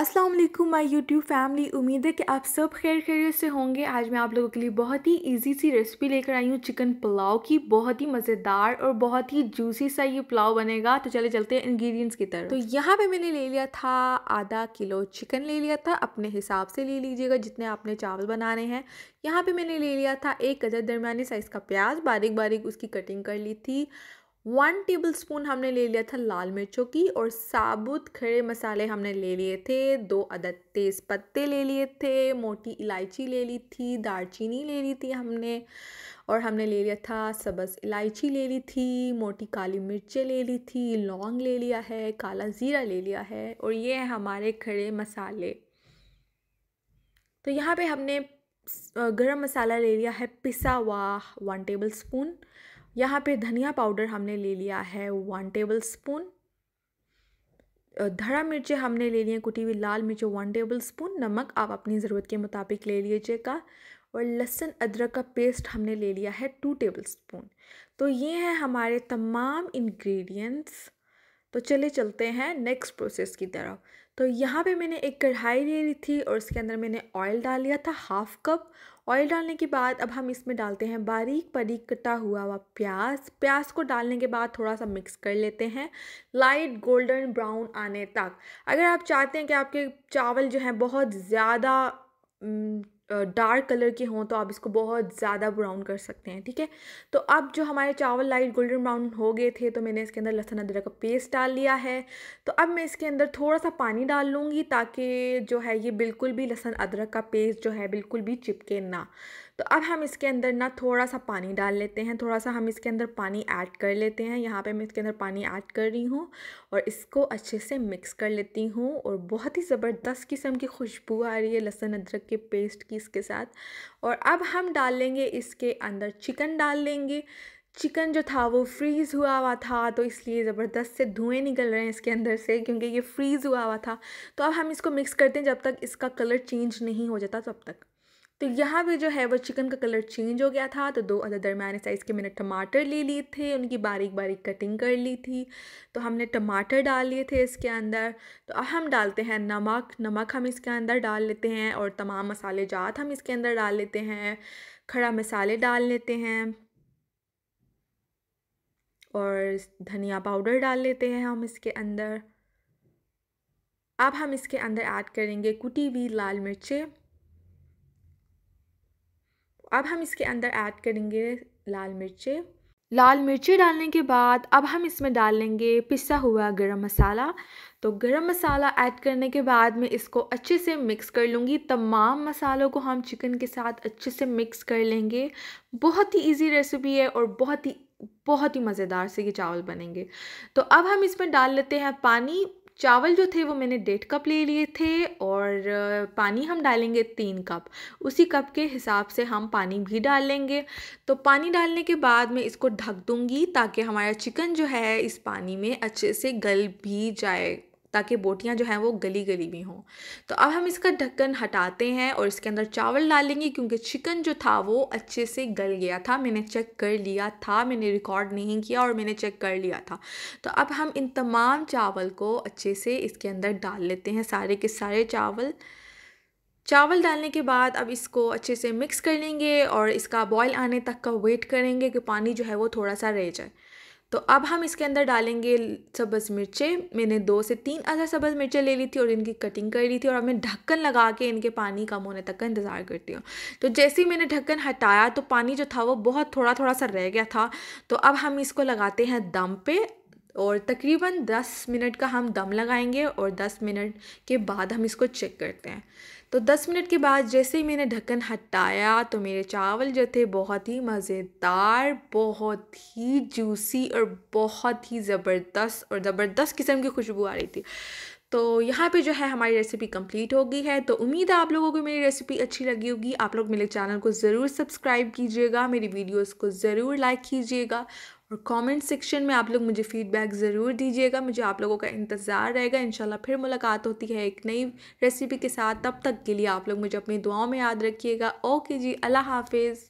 अस्सलाम वालेकुम my YouTube family उम्मीद है कि आप सब खैर खैरियत से होंगे आज मैं आप लोगों के लिए बहुत ही इजी सी रेसिपी लेकर आई हूँ चिकन पुलाव की बहुत ही मज़ेदार और बहुत ही जूसी सा ये पुलाव बनेगा तो चले चलते हैं इंग्रेडिएंट्स की तरफ तो यहाँ पे मैंने ले लिया था आधा किलो चिकन ले लिया था अपने हिसाब से ले लीजिएगा जितने आपने चावल बनाने हैं यहाँ पर मैंने ले लिया था एक अदर दरमिया साइज़ का प्याज बारीक बारीक उसकी कटिंग कर ली थी वन टेबल स्पून हमने ले लिया था लाल मिर्चों की और साबुत खड़े मसाले हमने ले लिए थे दो अदद तेज़ पत्ते ले लिए थे मोटी इलायची ले ली थी दालचीनी ले ली थी हमने और हमने ले लिया था सबस इलायची ले ली थी मोटी काली मिर्चें ले ली थी लौंग ले लिया है काला ज़ीरा ले लिया है और ये है हमारे खड़े मसाले तो यहाँ पे हमने गरम मसाला ले लिया है पिसा हुआ वन टेबल स्पून यहाँ पे धनिया पाउडर हमने ले लिया है वन टेबल स्पून धड़ा मिर्चें हमने ले ली हैं कुटी हुई लाल मिर्च वन टेबल स्पून नमक आप अपनी ज़रूरत के मुताबिक ले लीजिएगा और लहसुन अदरक का पेस्ट हमने ले लिया है टू टेबल स्पून तो ये हैं हमारे तमाम इंग्रेडिएंट्स तो चले चलते हैं नेक्स्ट प्रोसेस की तरफ तो यहाँ पे मैंने एक कढ़ाई ले ली थी और उसके अंदर मैंने ऑयल डाल लिया था हाफ कप ऑयल डालने के बाद अब हम इसमें डालते हैं बारीक बारीक कटा हुआ हुआ प्याज प्याज को डालने के बाद थोड़ा सा मिक्स कर लेते हैं लाइट गोल्डन ब्राउन आने तक अगर आप चाहते हैं कि आपके चावल जो हैं बहुत ज़्यादा डार्क कलर के हों तो आप इसको बहुत ज़्यादा ब्राउन कर सकते हैं ठीक है तो अब जो हमारे चावल लाइट गोल्डन ब्राउन हो गए थे तो मैंने इसके अंदर लहसुन अदरक का पेस्ट डाल लिया है तो अब मैं इसके अंदर थोड़ा सा पानी डाल लूँगी ताकि जो है ये बिल्कुल भी लहसुन अदरक का पेस्ट जो है बिल्कुल भी चिपके ना तो अब हम इसके अंदर ना थोड़ा सा पानी डाल लेते हैं थोड़ा सा हम इसके अंदर पानी ऐड कर लेते हैं यहाँ पे मैं इसके अंदर पानी ऐड कर रही हूँ और इसको अच्छे से मिक्स कर लेती हूँ और बहुत ही ज़बरदस्त किस्म की खुशबू आ रही है लहसुन अदरक के पेस्ट की पीस के साथ और अब हम डाल लेंगे इसके अंदर चिकन डाल लेंगे चिकन जो था वो फ्रीज़ हुआ हुआ था तो इसलिए ज़बरदस्त से धुएं निकल रहे हैं इसके अंदर से क्योंकि ये फ्रीज़ हुआ हुआ था तो अब हम इसको मिक्स करते हैं जब तक इसका कलर चेंज नहीं हो जाता तब तक तो यहाँ पे जो है वो चिकन का कलर चेंज हो गया था तो दो अदर दरमियाने साइज़ के मैंने टमाटर ले लिए थे उनकी बारीक बारीक कटिंग कर ली थी तो हमने टमाटर डाल लिए थे इसके अंदर तो अब हम डालते हैं नमक नमक हम इसके अंदर डाल लेते हैं और तमाम मसाले जात हम इसके अंदर डाल लेते हैं खड़ा मसाले डाल लेते हैं और धनिया पाउडर डाल लेते हैं हम इसके अंदर अब हम इसके अंदर ऐड करेंगे कुटी हुई लाल मिर्चें अब हम इसके अंदर ऐड करेंगे लाल मिर्चें लाल मिर्ची डालने के बाद अब हम इसमें डाल लेंगे पिसा हुआ गरम मसाला तो गरम मसाला ऐड करने के बाद मैं इसको अच्छे से मिक्स कर लूँगी तमाम मसालों को हम चिकन के साथ अच्छे से मिक्स कर लेंगे बहुत ही इजी रेसिपी है और बहुत ही बहुत ही मज़ेदार से ये चावल बनेंगे तो अब हम इसमें डाल लेते हैं पानी चावल जो थे वो मैंने डेढ़ कप ले लिए थे और पानी हम डालेंगे तीन कप उसी कप के हिसाब से हम पानी भी डाल लेंगे तो पानी डालने के बाद मैं इसको ढक दूँगी ताकि हमारा चिकन जो है इस पानी में अच्छे से गल भी जाए ताकि बोटियाँ जो हैं वो गली गली भी हों तो अब हम इसका ढक्कन हटाते हैं और इसके अंदर चावल डालेंगे क्योंकि चिकन जो था वो अच्छे से गल गया था मैंने चेक कर लिया था मैंने रिकॉर्ड नहीं किया और मैंने चेक कर लिया था तो अब हम इन तमाम चावल को अच्छे से इसके अंदर डाल लेते हैं सारे के सारे चावल चावल डालने के बाद अब इसको अच्छे से मिक्स कर लेंगे और इसका बॉयल आने तक का वेट करेंगे कि पानी जो है वो थोड़ा सा रह जाए तो अब हम इसके अंदर डालेंगे सब्ज़ मिर्चें मैंने दो से तीन अदर सब्ज़ मिर्चें ले ली थी और इनकी कटिंग कर ली थी और अब मैं ढक्कन लगा के इनके पानी कम होने तक का इंतज़ार करती हूँ तो जैसे ही मैंने ढक्कन हटाया तो पानी जो था वो बहुत थोड़ा थोड़ा सा रह गया था तो अब हम इसको लगाते हैं दम पे और तकरीबन 10 मिनट का हम दम लगाएंगे और 10 मिनट के बाद हम इसको चेक करते हैं तो 10 मिनट के बाद जैसे ही मैंने ढक्कन हटाया तो मेरे चावल जो थे बहुत ही मज़ेदार बहुत ही जूसी और बहुत ही ज़बरदस्त और ज़बरदस्त किस्म की खुशबू आ रही थी तो यहाँ पे जो है हमारी रेसिपी कंप्लीट हो गई है तो उम्मीद है आप लोगों को मेरी रेसिपी अच्छी लगी होगी आप लोग मेरे चैनल को ज़रूर सब्सक्राइब कीजिएगा मेरी वीडियोस को ज़रूर लाइक कीजिएगा और कमेंट सेक्शन में आप लोग मुझे फ़ीडबैक ज़रूर दीजिएगा मुझे आप लोगों का इंतज़ार रहेगा इन फिर मुलाकात होती है एक नई रेसिपी के साथ तब तक के लिए आप लोग मुझे अपनी दुआओं में याद रखिएगा ओके जी अल्लाह हाफिज़